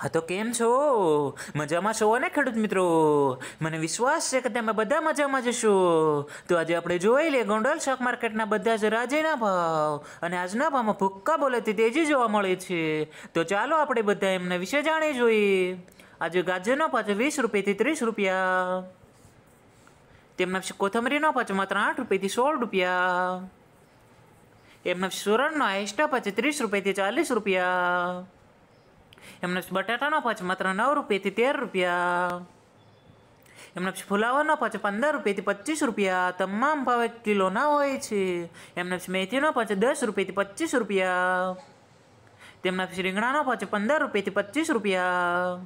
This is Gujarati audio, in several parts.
હા તો કેમ છો મજામાં છો ને ખેડૂત મિત્રો મને વિશ્વાસ છે કે તમે બધા મજામાં જશો તો આજે આપણે જોઈ લઈએ ગોંડલ શાક માર્કેટના બધા જ રાજેના ભાવ અને આજના ભાવમાં ભૂક્કા બોલે તેજી જોવા મળે છે તો ચાલો આપણે બધા એમના વિશે જાણી જોઈએ આજે ગાજરનો પાછો વીસ રૂપિયાથી ત્રીસ રૂપિયા તેમના પછી કોથમરીનો પાછો માત્ર આઠ રૂપિયાથી સોળ રૂપિયા એમના સુરણનો હાઈસ્ટા પાછો ત્રીસ રૂપિયાથી ચાલીસ રૂપિયા એમને બટાટાનો પચ માત્ર નવ રૂપિયાથી તેર રૂપિયા એમને પછી ફુલાવાનો પચ પંદર રૂપિયાથી પચીસ રૂપિયા તમામ ભાવે કિલોના હોય છે એમને પછી મેથીનો પચ દસ રૂપિયાથી પચીસ રૂપિયા તેમના પછી રીંગણાનો પચ પંદર રૂપિયાથી પચીસ રૂપિયા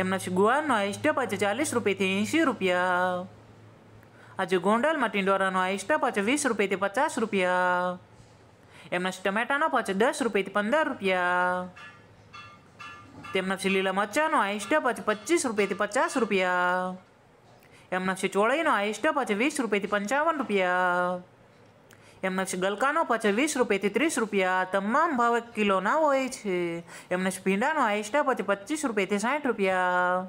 એમના પછી ગુવારનો એસ્ટા પચ ચાલીસ રૂપિયાથી એંશી રૂપિયા આજે ગોંડલમાં ટીંડોરાનો એસ્ટા પચ વીસ રૂપિયાથી પચાસ રૂપિયા એમના ટમેટાનો પચ દસ રૂપિયાથી પંદર રૂપિયા તેમના છે લીલા મરચાંનો આઈસ્ટપ છે પચીસ રૂપિયાથી પચાસ રૂપિયા એમના છે ચોળાઈનો આઈસ્ટપ છે વીસ રૂપિયાથી પંચાવન રૂપિયા એમના છે ગલકાનો પછી વીસ રૂપિયાથી ત્રીસ રૂપિયા તમામ ભાવ એક કિલોના હોય છે એમના છે ભીંડાનો આઈસ્ટા પછી પચીસ રૂપિયાથી સાઠ રૂપિયા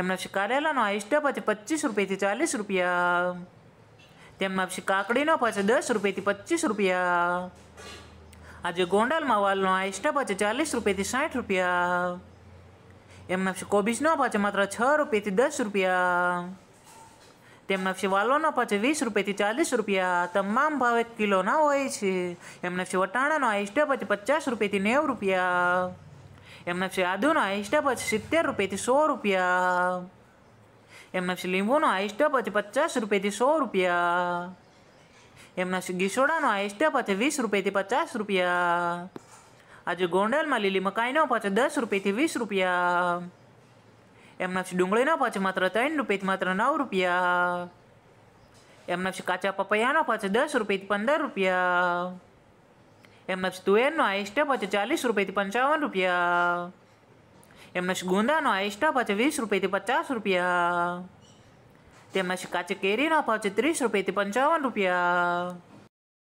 એમના છે કારેલાનો આઈસ્ટા પછી પચીસ રૂપિયાથી ચાલીસ રૂપિયા તેમના પછી કાકડીનો પછી દસ રૂપિયાથી પચીસ રૂપિયા આજે ગોંડલમાં વાલનો આ એસ્ટા પાછે ચાલીસ રૂપિયાથી સાઠ રૂપિયા એમના કોબીજ નો પાછે માત્ર છ થી દસ રૂપિયા તેમના પછી નો પાછે વીસ થી ચાલીસ રૂપિયા તમામ ભાવ એક કિલો ના હોય છે એમના પછી વટાણાનો આઈસ્ટા પછી પચાસ થી નેવું રૂપિયા એમના પછી આદુનો આઈસ્ટા પછી સિત્તેર થી સો રૂપિયા એમના પછી લીંબુનો આઈસ્ટા પછી પચાસ થી સો રૂપિયા એમના ગીસોડાનો આ સ્ટેપ છે વીસ રૂપિયાથી પચાસ રૂપિયા આજે ગોંડલમાં લીલી મકાઈનો પાછો દસ રૂપિયાથી વીસ રૂપિયા એમના ડુંગળીનો પાછો માત્ર ત્રણ રૂપિયાથી માત્ર નવ રૂપિયા એમના કાચા પપૈયાનો પાછો દસ રૂપિયાથી પંદર રૂપિયા એમના તુવેરનો આ સ્ટેપ છે ચાલીસ રૂપિયાથી પંચાવન રૂપિયા એમના ગુંદાનો આ સ્ટેપ છે વીસ રૂપિયાથી પચાસ રૂપિયા તેમજ કાચી કેરીના ભાવ છે ત્રીસ રૂપિયાથી પંચાવન રૂપિયા